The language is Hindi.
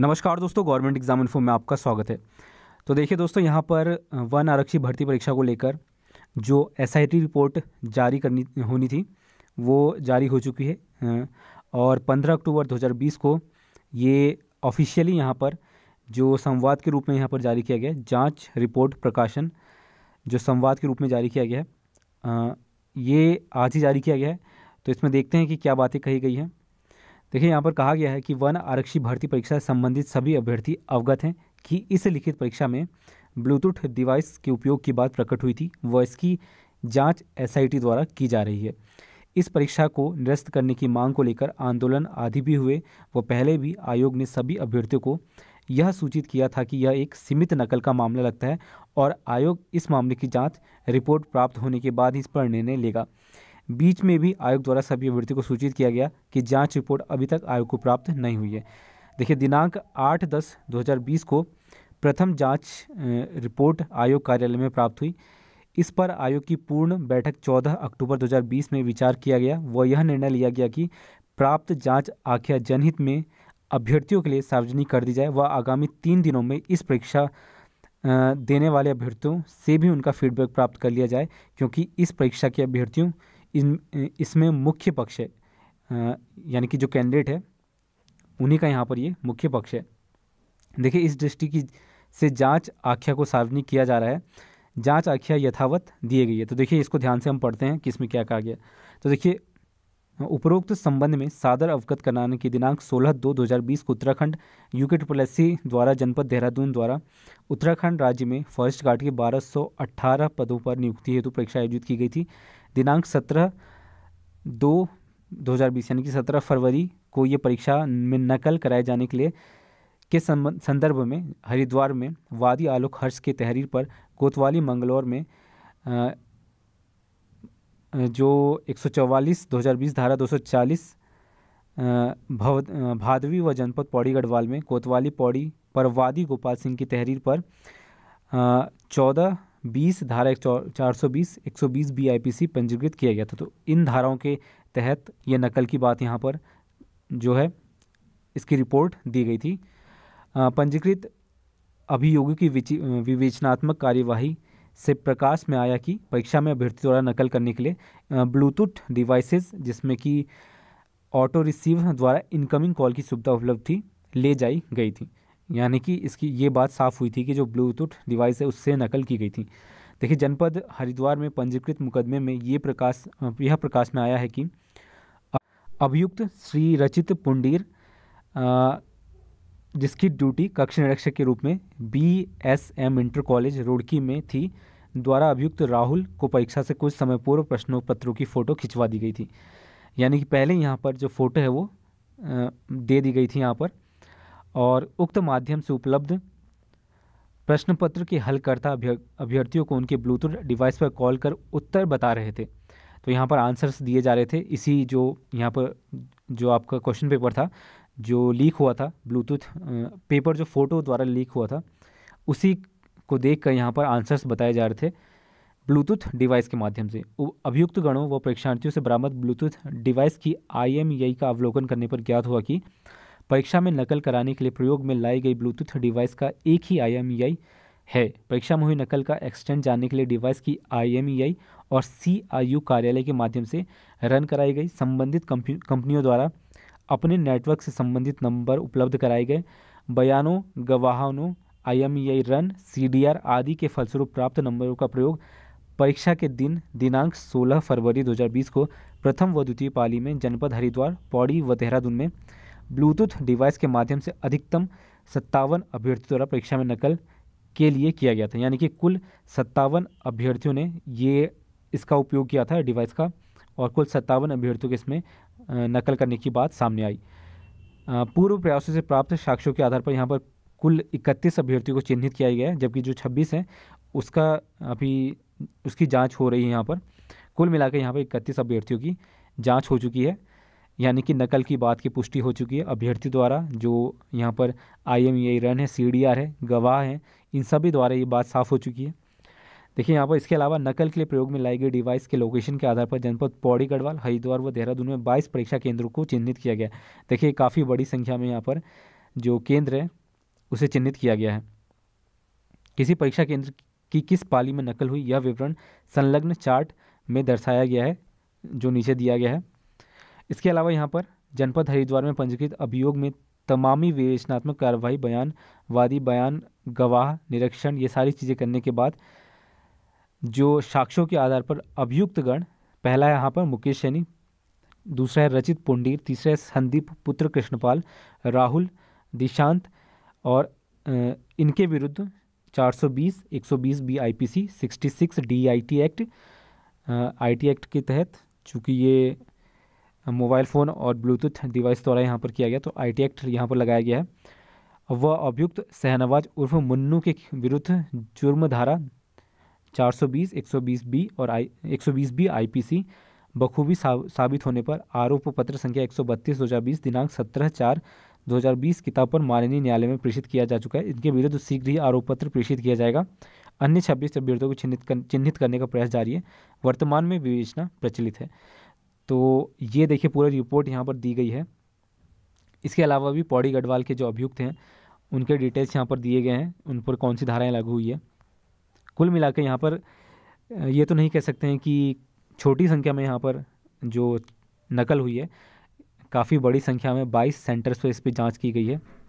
नमस्कार दोस्तों गवर्नमेंट एग्ज़ाम इन्फो में आपका स्वागत है तो देखिए दोस्तों यहाँ पर वन आरक्षी भर्ती परीक्षा को लेकर जो एस रिपोर्ट जारी करनी होनी थी वो जारी हो चुकी है और 15 अक्टूबर 2020 को ये ऑफिशियली यहाँ पर जो संवाद के रूप में यहाँ पर जारी किया गया जांच रिपोर्ट प्रकाशन जो संवाद के रूप में जारी किया गया है ये आज ही जारी किया गया है तो इसमें देखते हैं कि क्या बातें कही गई हैं देखिए यहाँ पर कहा गया है कि वन आरक्षी भर्ती परीक्षा संबंधित सभी अभ्यर्थी अवगत हैं कि इस लिखित परीक्षा में ब्लूटूथ डिवाइस के उपयोग की बात प्रकट हुई थी व इसकी जांच एसआईटी द्वारा की जा रही है इस परीक्षा को निरस्त करने की मांग को लेकर आंदोलन आदि भी हुए व पहले भी आयोग ने सभी अभ्यर्थियों को यह सूचित किया था कि यह एक सीमित नकल का मामला लगता है और आयोग इस मामले की जांच रिपोर्ट प्राप्त होने के बाद ही इस पर निर्णय लेगा बीच में भी आयोग द्वारा सभी अभ्यर्थियों को सूचित किया गया कि जाँच रिपोर्ट अभी तक आयोग को प्राप्त नहीं हुई है देखिए दिनांक आठ दस दो को प्रथम जाँच रिपोर्ट आयोग कार्यालय में प्राप्त हुई इस पर आयोग की पूर्ण बैठक 14 अक्टूबर 2020 में विचार किया गया व यह निर्णय लिया गया कि प्राप्त जांच आख्या जनहित में अभ्यर्थियों के लिए सार्वजनिक कर दी जाए व आगामी तीन दिनों में इस परीक्षा देने वाले अभ्यर्थियों से भी उनका फीडबैक प्राप्त कर लिया जाए क्योंकि इस परीक्षा के अभ्यर्थियों इन इसमें मुख्य पक्ष है यानी कि जो कैंडिडेट है उन्हीं का यहाँ पर ये मुख्य पक्ष है देखिए इस दृष्टि की से जांच आख्या को सार्वजनिक किया जा रहा है जांच आख्या यथावत दी गई है तो देखिए इसको ध्यान से हम पढ़ते हैं कि इसमें क्या कहा गया तो देखिए उपरोक्त संबंध में सादर अवगत कराने की दिनांक 16 दो 2020 को उत्तराखंड यूके ट्रिपल द्वारा जनपद देहरादून द्वारा उत्तराखंड राज्य में फॉरेस्ट गार्ड के 1218 पदों पर नियुक्ति हेतु परीक्षा आयोजित की गई थी दिनांक सत्रह दो 2020 यानी कि 17 फरवरी को ये परीक्षा में नकल कराए जाने के लिए के संदर्भ में हरिद्वार में वादी आलोक हर्ष के तहरीर पर कोतवाली मंगलौर में चौवालीस जो 144 2020 धारा 240 भव भादवी व जनपद पौड़ी गढ़वाल में कोतवाली पौड़ी पर वादी गोपाल सिंह की तहरीर पर चौदह बीस धारा एक चार सौ बीस एक सौ बीस बी आई पी सी पंजीकृत किया गया था तो इन धाराओं के तहत ये नकल की बात यहाँ पर जो है इसकी रिपोर्ट दी गई थी पंजीकृत अभियोगी की विवेचनात्मक कार्यवाही से प्रकाश में आया कि परीक्षा में अभ्यर्थी द्वारा नकल करने के लिए ब्लूटूथ डिवाइसेस जिसमें कि ऑटो रिसीव द्वारा इनकमिंग कॉल की सुविधा उपलब्ध थी ले जाई गई थी यानी कि इसकी ये बात साफ हुई थी कि जो ब्लूटूथ डिवाइस है उससे नकल की गई थी देखिए जनपद हरिद्वार में पंजीकृत मुकदमे में ये प्रकाश यह प्रकाश में आया है कि अभियुक्त श्री रचित पुंडीर जिसकी ड्यूटी कक्ष निरीक्षक के रूप में B S M inter college Roorkee में थी द्वारा अभियुक्त राहुल को परीक्षा से कुछ समय पूर्व प्रश्नों पत्रों की फ़ोटो खिंचवा दी गई थी यानी कि पहले यहाँ पर जो फ़ोटो है वो दे दी गई थी यहाँ पर और उक्त माध्यम से उपलब्ध प्रश्न पत्र के हलकर्ता अभ्यर्थियों को उनके ब्लूटूथ डिवाइस पर कॉल कर उत्तर बता रहे थे तो यहाँ पर आंसर्स दिए जा रहे थे इसी जो यहाँ पर जो आपका क्वेश्चन पेपर था जो लीक हुआ था ब्लूटूथ पेपर जो फ़ोटो द्वारा लीक हुआ था उसी को देख कर यहाँ पर आंसर्स बताए जा रहे थे ब्लूटूथ डिवाइस के माध्यम से अभियुक्त गणों व परीक्षार्थियों से बरामद ब्लूटूथ डिवाइस की आई का अवलोकन करने पर ज्ञात हुआ कि परीक्षा में नकल कराने के लिए प्रयोग में लाई गई ब्लूटूथ डिवाइस का एक ही आई e है परीक्षा में हुई नकल का एक्सटेंड जानने के लिए डिवाइस की आई e और सी कार्यालय के माध्यम से रन कराई गई संबंधित कंपनियों द्वारा अपने नेटवर्क से संबंधित नंबर उपलब्ध कराए गए बयानों गवाहनों आई रन सी आदि के फलस्वरूप प्राप्त नंबरों का प्रयोग परीक्षा के दिन दिनांक 16 फरवरी 2020 को प्रथम व द्वितीय पाली में जनपद हरिद्वार पौड़ी व देहरादून में ब्लूटूथ डिवाइस के माध्यम से अधिकतम सत्तावन अभ्यर्थियों द्वारा परीक्षा में नकल के लिए किया गया था यानी कि कुल सत्तावन अभ्यर्थियों ने ये इसका उपयोग किया था डिवाइस का और कुल सत्तावन अभ्यर्थियों के इसमें नकल करने की बात सामने आई पूर्व प्रयासों से प्राप्त साक्ष्यों के आधार पर यहाँ पर कुल इकतीस अभ्यर्थियों को चिन्हित किया गया है जबकि जो छब्बीस हैं उसका अभी उसकी जाँच हो रही है यहाँ पर कुल मिलाकर यहाँ पर इकतीस अभ्यर्थियों की जाँच हो चुकी है यानी कि नकल की बात की पुष्टि हो चुकी है अभ्यर्थी द्वारा जो यहाँ पर आई एम ए रन है सी डी आर है गवाह है इन सभी द्वारा ये बात साफ हो चुकी है देखिए यहाँ पर इसके अलावा नकल के लिए प्रयोग में लाई गई डिवाइस के लोकेशन के आधार पर जनपद पौड़ी गढ़वाल हरिद्वार व देहरादून में 22 परीक्षा केंद्रों को चिन्हित किया गया देखिए काफ़ी बड़ी संख्या में यहाँ पर जो केंद्र है उसे चिन्हित किया गया है किसी परीक्षा केंद्र की किस पाली में नकल हुई यह विवरण संलग्न चार्ट में दर्शाया गया है जो नीचे दिया गया है इसके अलावा यहाँ पर जनपद हरिद्वार में पंजीकृत अभियोग में तमामी विवेचनात्मक कार्रवाई बयान वादी बयान गवाह निरीक्षण ये सारी चीज़ें करने के बाद जो साक्ष्यों के आधार पर अभियुक्तगण पहला है यहाँ पर मुकेश सैनी दूसरा है रचित पुंडीर तीसरा है संदीप पुत्र कृष्णपाल राहुल दिशांत और इनके विरुद्ध 420 120 B IPC 66 D IT act IT act के तहत चूँकि ये मोबाइल फ़ोन और ब्लूटूथ डिवाइस द्वारा यहाँ पर किया गया तो आई टी एक्ट यहाँ पर लगाया गया है वह अभियुक्त सहनवाज उर्फ मुन्नू के विरुद्ध जुर्म धारा 420, 120 बी और आई एक बी आईपीसी बखूबी साबित होने पर आरोप पत्र संख्या 132 2020 दिनांक 17 चार 2020 किताब पर माननीय न्यायालय में प्रेषित किया जा चुका है इनके विरुद्ध शीघ्र ही आरोप पत्र प्रेषित किया जाएगा अन्य छब्बीस अभ्यर्थियों को चिन्हित कर, चिन्हित करने का प्रयास जारी है वर्तमान में विवेचना प्रचलित है तो ये देखिए पूरी रिपोर्ट यहाँ पर दी गई है इसके अलावा भी पौड़ी गढ़वाल के जो अभियुक्त हैं उनके डिटेल्स यहाँ पर दिए गए हैं उन पर कौन सी धाराएँ लागू हुई है कुल मिला के यहाँ पर ये तो नहीं कह सकते हैं कि छोटी संख्या में यहाँ पर जो नकल हुई है काफ़ी बड़ी संख्या में 22 सेंटर्स पर इस पर जांच की गई है